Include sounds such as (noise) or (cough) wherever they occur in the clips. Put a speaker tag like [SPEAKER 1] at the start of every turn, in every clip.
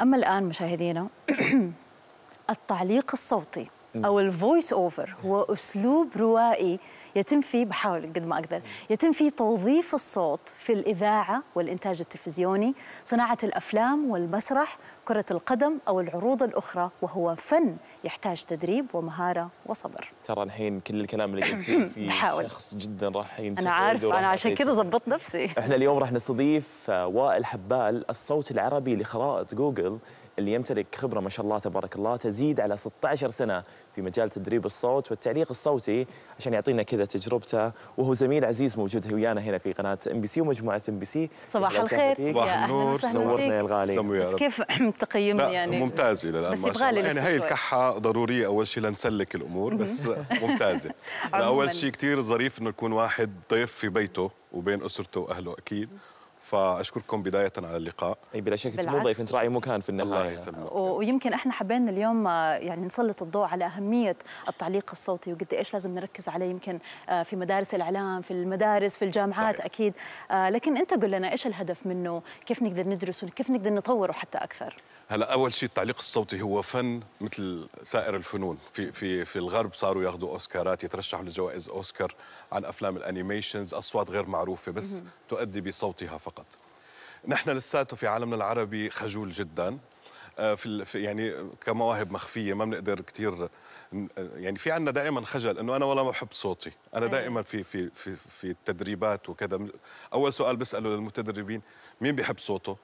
[SPEAKER 1] أما الآن مشاهدينا (clears throat) التعليق الصوتي أو الفويس أوفر هو أسلوب روائي يتم فيه بحاول قد ما أقدر يتم فيه توظيف الصوت في الإذاعة والإنتاج التلفزيوني صناعة الأفلام والمسرح كرة القدم أو العروض الأخرى وهو فن يحتاج تدريب ومهارة وصبر
[SPEAKER 2] ترى الحين كل الكلام اللي قلتيه (coughs) في شخص جدا راح أنا عارف أنا عشان كذا
[SPEAKER 1] ظبطت نفسي احنا
[SPEAKER 2] اليوم راح نستضيف آه، وائل حبال الصوت العربي لخرائط جوجل اللي يمتلك خبرة ما شاء الله تبارك الله تزيد على 16 سنة في مجال تدريب الصوت والتعليق الصوتي عشان يعطينا كذا تجربته وهو زميل عزيز موجود ويانا هنا في قناة ام بي سي ومجموعة ام بي سي صباح الخير يا صباح النور نورنا يا الغالي بس كيف
[SPEAKER 1] (clears throat) تقيمني يعني
[SPEAKER 2] ممتازه إلى الآن بس يبغالي يعني هي الكحة ضرورية أول شيء لنسلك
[SPEAKER 3] الأمور بس ممتازة (laughs) أول شيء كثير ظريف إنه يكون واحد ضيف في بيته وبين أسرته وأهله أكيد فاشكركم بدايه على اللقاء اي بلا شك مو ضيف انت
[SPEAKER 2] راعي مكان في النهايه الله يسلمك
[SPEAKER 1] ويمكن احنا حبينا اليوم آه، يعني نسلط الضوء على اهميه التعليق الصوتي وقد ايش لازم نركز عليه يمكن آه، في مدارس الاعلام في المدارس في الجامعات صحيح. اكيد آه، لكن انت قل لنا ايش الهدف منه كيف نقدر ندرسه كيف نقدر نطوره حتى اكثر
[SPEAKER 3] هلا اول شيء التعليق الصوتي هو فن مثل سائر الفنون في في في الغرب صاروا ياخذوا اوسكارات يترشحوا لجوائز اوسكار عن افلام الانيميشنز اصوات غير معروفه بس تؤدي بصوتها فقط نحن لساته في عالمنا العربي خجول جدا آه، في يعني كمواهب مخفيه ما بنقدر كثير آه، يعني في عندنا دائما خجل انه انا والله ما بحب صوتي انا دائما في في في في التدريبات وكذا اول سؤال بساله للمتدربين مين بيحب صوته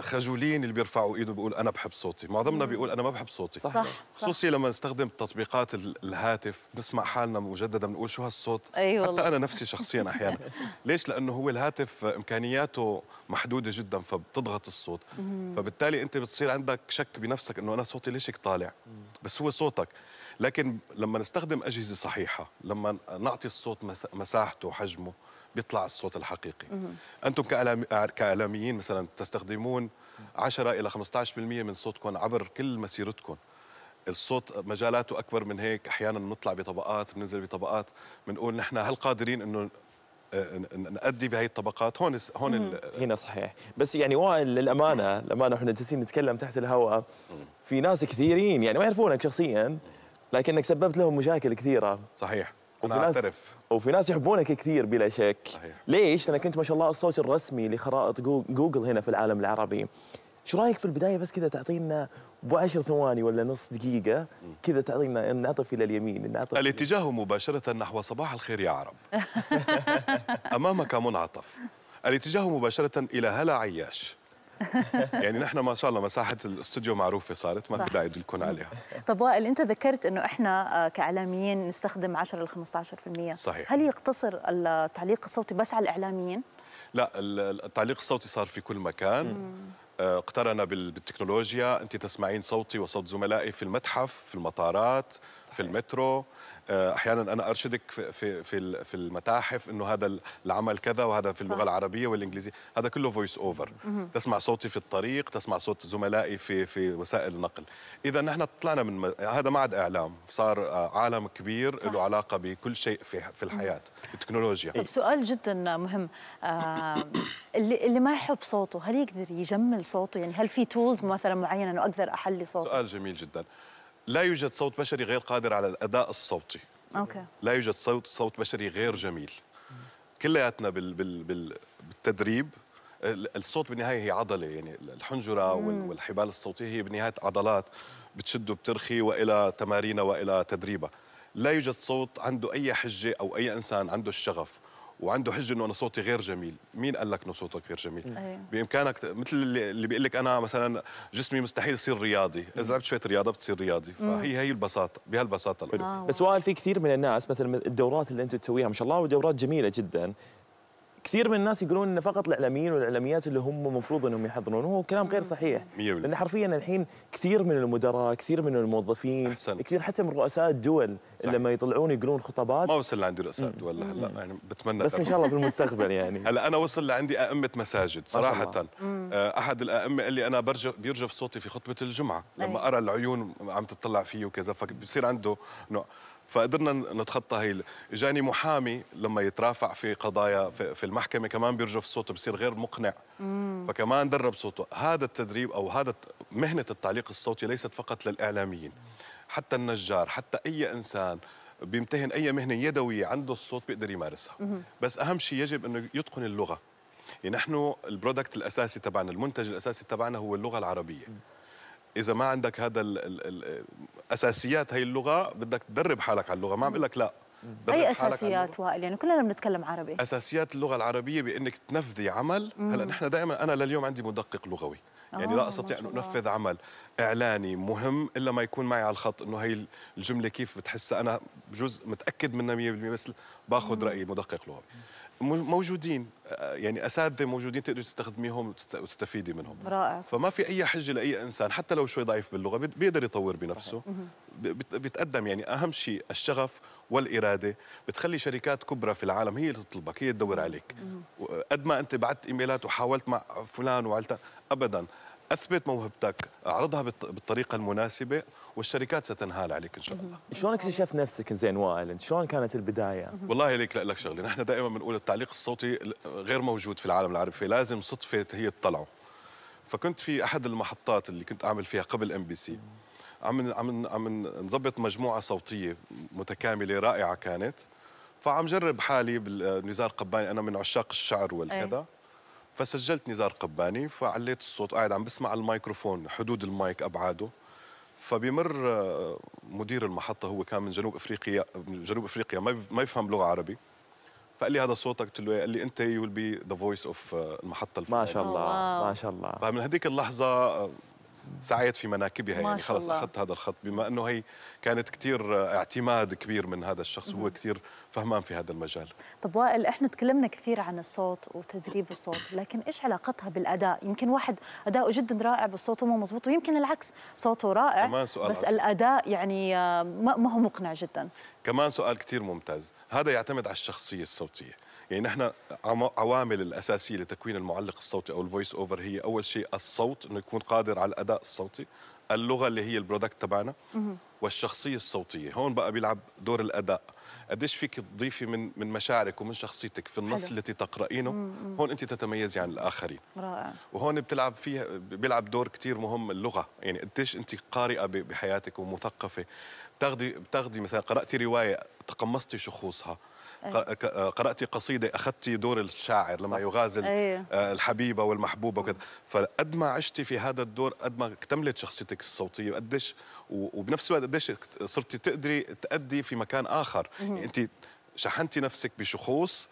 [SPEAKER 3] خجولين اللي بيرفعوا ايده بيقول انا بحب صوتي معظمنا بيقول انا ما بحب صوتي صح, خصوصي لما نستخدم تطبيقات الهاتف نسمع حالنا مجددا بنقول شو هالصوت أيوة حتى انا نفسي شخصيا احيانا (laughs) ليش لانه هو الهاتف امكانياته محدوده جدا فبتضغط الصوت فبالتالي انت بتصير عندك شك بنفسك انه انا صوتي ليش هيك طالع بس هو صوتك لكن لما نستخدم اجهزه صحيحه لما نعطي الصوت مساحته وحجمه بيطلع الصوت الحقيقي انتم كاعلاميين مثلا تستخدمون 10 الى 15% من صوتكم عبر كل مسيرتكم الصوت مجالاته اكبر من هيك احيانا بنطلع بطبقات بننزل بطبقات بنقول نحن هل قادرين انه
[SPEAKER 2] نأدي بهي الطبقات هون هون ال... هنا صحيح بس يعني وائل للامانه الامانه احنا جالسين نتكلم تحت الهواء في ناس كثيرين يعني ما يعرفونك شخصيا لكنك سببت لهم مشاكل كثيره صحيح وفي ناس أعترف. وفي ناس يحبونك كثير بلا شك صحيح. ليش لانك انت ما شاء الله الصوت الرسمي لخرائط جوجل هنا في العالم العربي شو رايك في البدايه بس كذا تعطينا ابو 10 ثواني ولا نص دقيقه كذا تعطينا نعطف
[SPEAKER 3] الى اليمين نعطف الاتجاه مباشره نحو صباح الخير يا عرب (laughs) امامك منعطف الاتجاه مباشره الى هلا عياش (laughs) يعني نحن ما شاء الله مساحه الاستوديو معروفه صارت ما بدي ادلكم عليها (laughs)
[SPEAKER 1] طب وائل انت ذكرت انه احنا آه، كاعلاميين نستخدم 10 ل 15% صحيح هل يقتصر التعليق الصوتي بس على الاعلاميين
[SPEAKER 3] لا التعليق الصوتي صار في كل مكان آه، اقترنا اقترن بالتكنولوجيا انت تسمعين صوتي وصوت زملائي في المتحف في المطارات صحيح. في المترو آه، احيانا انا ارشدك في في في المتاحف انه هذا العمل كذا وهذا في اللغه صح. العربيه والانجليزيه هذا كله فويس اوفر تسمع صوتي في الطريق تسمع صوت زملائي في في وسائل النقل اذا نحن طلعنا من م... هذا ما عاد اعلام صار آه، عالم كبير صح. له علاقه بكل شيء في في الحياه التكنولوجيا طيب
[SPEAKER 1] سؤال جدا مهم آه اللي اللي ما يحب صوته هل يقدر يجمل صوته يعني هل في تولز مثلا معينه انه اقدر احلي صوته سؤال
[SPEAKER 3] جميل جدا لا يوجد صوت بشري غير قادر على الاداء الصوتي اوكي لا يوجد صوت صوت بشري غير جميل كلياتنا بال بال بال بالتدريب الصوت بالنهايه هي عضله يعني الحنجره مم. والحبال الصوتيه هي بالنهايه عضلات بتشد وبترخي والى تمارين والى تدريبها لا يوجد صوت عنده اي حجه او اي انسان عنده الشغف وعنده حجه انه انا صوتي غير جميل مين قال لك انه صوتك غير جميل أيه. بامكانك مثل اللي بيقول لك انا مثلا جسمي مستحيل يصير رياضي اذا لعبت شويه رياضه بتصير رياضي فهي هي البساطه بهالبساطه بس
[SPEAKER 2] وائل في كثير من الناس مثلا الدورات اللي انت تسويها ما شاء الله ودورات جميله جدا كثير من الناس يقولون انه فقط الاعلاميين والاعلاميات اللي هم المفروض انهم يحضرون وهو كلام غير صحيح لان حرفيا الحين كثير من المدراء كثير من الموظفين أحسن. كثير حتى من رؤساء الدول صحيح. لما يطلعون يقولون خطابات ما وصل لعندي رؤساء الدول هلا يعني بتمنى بس ان شاء الله في (laughs) المستقبل يعني
[SPEAKER 3] هلا انا وصل لعندي ائمه مساجد صراحه آه، احد الائمه قال لي انا برجف بيرجف صوتي في خطبه الجمعه لما ارى العيون عم تطلع فيه وكذا فبصير عنده نوع فقدرنا نتخطى هي اجاني محامي لما يترافع في قضايا في المحكمه كمان بيرجف صوته بصير غير مقنع مم. فكمان درب صوته هذا التدريب او هذا مهنه التعليق الصوتي ليست فقط للاعلاميين حتى النجار حتى اي انسان بيمتهن اي مهنه يدويه عنده الصوت بيقدر يمارسها مم. بس اهم شيء يجب انه يتقن اللغه يعني نحن البرودكت الاساسي تبعنا المنتج الاساسي تبعنا هو اللغه العربيه اذا ما عندك هذا الـ الـ الـ اساسيات هي اللغه بدك تدرب حالك على اللغه ما عم لك لا اي اساسيات
[SPEAKER 1] وائل يعني كلنا بنتكلم عربي
[SPEAKER 3] اساسيات اللغه العربيه بانك تنفذي عمل هلا نحن دائما انا لليوم عندي مدقق لغوي يعني آه، لا استطيع ان انفذ عمل اعلاني مهم الا ما يكون معي على الخط انه هي الجمله كيف بتحسها انا جزء متاكد منها 100% بس باخذ راي مدقق لغوي موجودين آه، يعني اساتذه موجودين تقدري تستخدميهم وتستفيدي منهم رائع فما في اي حجه لاي انسان حتى لو شوي ضعيف باللغه بيقدر يطور بنفسه بيتقدم يعني اهم شيء الشغف والاراده بتخلي شركات كبرى في العالم هي اللي تطلبك هي تدور عليك قد ما انت بعت ايميلات وحاولت مع فلان وعلتان ابدا اثبت موهبتك اعرضها بالطريقه المناسبه والشركات ستنهال عليك ان شاء
[SPEAKER 2] الله شلون اكتشفت نفسك زين وائل شلون كانت البدايه
[SPEAKER 3] والله ليك لك شغله نحن دائما بنقول التعليق الصوتي غير موجود في العالم العربي فلازم صدفه هي تطلعه فكنت في احد المحطات اللي كنت اعمل فيها قبل ام بي سي عم عم عم نظبط مجموعه صوتيه متكامله رائعه كانت فعم جرب حالي بالنزار قباني انا من عشاق الشعر والكذا أي. فسجلت نزار قباني فعليت الصوت قاعد عم بسمع الميكروفون حدود المايك ابعاده فبيمر آه، مدير المحطه هو كان من جنوب افريقيا من جنوب افريقيا ما ما يفهم لغه عربي فقال لي هذا صوتك قلت له قال لي انت يو بي ذا فويس اوف المحطه الفلانيه ما شاء الله oh, ما شاء الله فمن هذيك اللحظه آه، سعيت في مناكبها يعني خلص اخذت هذا الخط بما انه هي كانت كثير اعتماد كبير من هذا الشخص وهو كثير فهمان في هذا المجال
[SPEAKER 1] طب وائل احنا تكلمنا كثير عن الصوت وتدريب الصوت لكن ايش علاقتها بالاداء يمكن واحد اداؤه جدا رائع بس صوته مو مضبوط ويمكن العكس صوته رائع بس الاداء يعني آه، ما هو مقنع جدا
[SPEAKER 3] كمان سؤال كثير ممتاز هذا يعتمد على الشخصية الصوتية يعني نحن عوامل الأساسية لتكوين المعلق الصوتي أو الفويس أوفر هي أول شيء الصوت أنه يكون قادر على الأداء الصوتي اللغه اللي هي البرودكت تبعنا والشخصيه الصوتيه هون بقى بيلعب دور الاداء قديش فيك تضيفي من من مشاعرك ومن شخصيتك في النص حلو. التي تقرأينه مم. هون أنت تتميزي عن الآخرين رائع وهون بتلعب فيها بيلعب دور كثير مهم اللغة يعني قديش أنت قارئة بحياتك ومثقفة بتاخذي بتاخذي مثلا قرأتي رواية تقمصتي شخوصها قرأتي قصيدة أخذتي دور الشاعر لما يغازل أيه. آه، الحبيبة والمحبوبة وكذا فقد ما عشتي في هذا الدور قد ما اكتملت شخصيتك الصوتية وقديش وبنفس الوقت قديش صرتي تقدري تأدي في مكان آخر يعني أنت شحنتي نفسك بشخوص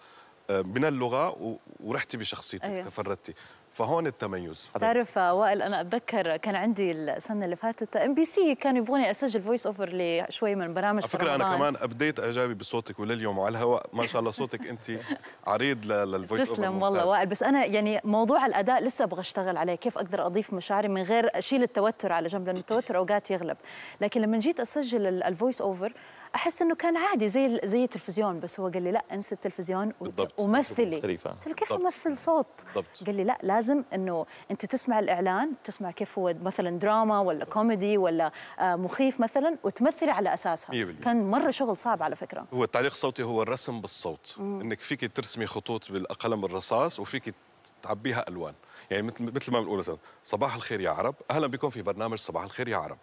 [SPEAKER 3] آه، من اللغة ورحتي بشخصيتك أيه. تفردتي فهون التميز تعرف
[SPEAKER 1] وائل انا اتذكر كان عندي السنه اللي فاتت ام بي سي كانوا يبغوني اسجل فويس اوفر لشوي من برامج فكرة انا كمان
[SPEAKER 3] ابديت اعجابي بصوتك ولليوم على الهواء ما شاء الله صوتك انت عريض للفويس اوفر تسلم والله
[SPEAKER 1] وائل بس انا يعني موضوع الاداء لسه ابغى اشتغل عليه كيف اقدر اضيف مشاعري من غير اشيل التوتر على جنب لانه التوتر اوقات يغلب لكن لما جيت اسجل الفويس اوفر احس انه كان عادي زي زي التلفزيون بس هو قال لي لا انسى التلفزيون ومثلي قلت له كيف امثل صوت؟ بالضبط. قال لي لا لازم انه انت تسمع الاعلان تسمع كيف هو مثلا دراما ولا كوميدي ولا آه، مخيف مثلا وتمثلي على اساسها كان مره شغل صعب على فكره
[SPEAKER 3] هو التعليق الصوتي هو الرسم بالصوت مم. انك فيك ترسمي خطوط بالقلم الرصاص وفيك تعبيها الوان يعني مثل مثل ما بنقول صباح الخير يا عرب اهلا بكم في برنامج صباح الخير يا عرب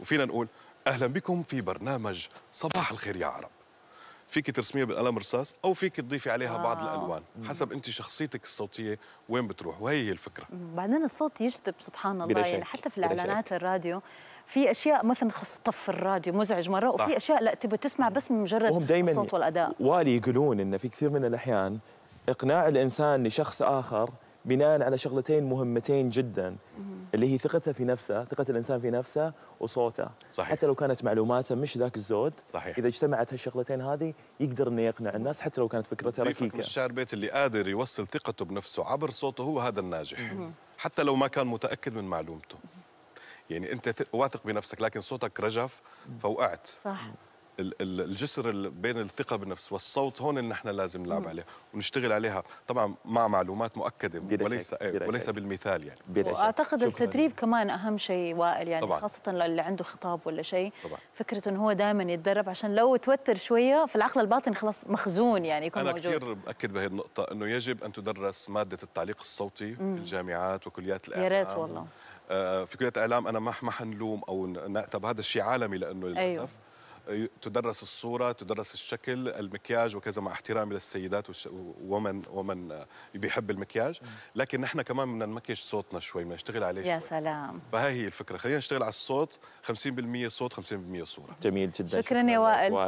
[SPEAKER 3] وفينا نقول اهلا بكم في برنامج صباح الخير يا عرب فيك ترسميها بالقلم رصاص او فيك تضيفي عليها آه. بعض الالوان حسب انت شخصيتك الصوتيه وين بتروح وهي هي الفكره
[SPEAKER 1] بعدين الصوت يجذب سبحان الله يعني حتى في الاعلانات الراديو في اشياء مثلا خص طف الراديو مزعج مره صح. وفي اشياء لا تبي تسمع بس من مجرد وهم دايماً الصوت والاداء
[SPEAKER 2] والي يقولون انه في كثير من الاحيان اقناع الانسان لشخص اخر بناء على شغلتين مهمتين جدا اللي هي ثقته في نفسه ثقه الانسان في نفسه وصوته صحيح. حتى لو كانت معلوماته مش ذاك الزود صحيح. اذا اجتمعت هالشغلتين هذه يقدر انه يقنع الناس حتى لو كانت فكرته ركيكه
[SPEAKER 3] الشعر بيت اللي قادر يوصل ثقته بنفسه عبر صوته هو هذا الناجح حتى لو ما كان متاكد من معلومته يعني انت واثق بنفسك لكن صوتك رجف فوقعت صح الجسر بين الثقه بالنفس والصوت هون اللي نحن لازم نلعب عليه ونشتغل عليها طبعا مع معلومات مؤكده وليس وليس بالمثال يعني واعتقد التدريب
[SPEAKER 1] كمان اهم شيء وائل يعني طبعاً. خاصه للي عنده خطاب ولا شيء فكره انه هو دائما يتدرب عشان لو توتر شويه في العقل الباطن خلاص مخزون يعني يكون انا موجود. كثير
[SPEAKER 3] باكد بهي النقطه انه يجب ان تدرس ماده التعليق الصوتي مم. في الجامعات وكليات الاعلام يا ريت والله آه، في كليات الاعلام انا ما حنلوم او نعتب هذا الشيء عالمي لانه أيوه. للاسف أيوه. تدرس الصوره تدرس الشكل المكياج وكذا مع احترامي للسيدات ومن ومن بيحب المكياج لكن نحن كمان بدنا نمكيج صوتنا شوي بدنا نشتغل عليه
[SPEAKER 1] يا سلام
[SPEAKER 3] فهي هي الفكره خلينا نشتغل على الصوت 50% صوت 50% صوره جميل جدا شكرا, شكرا
[SPEAKER 2] يا وائل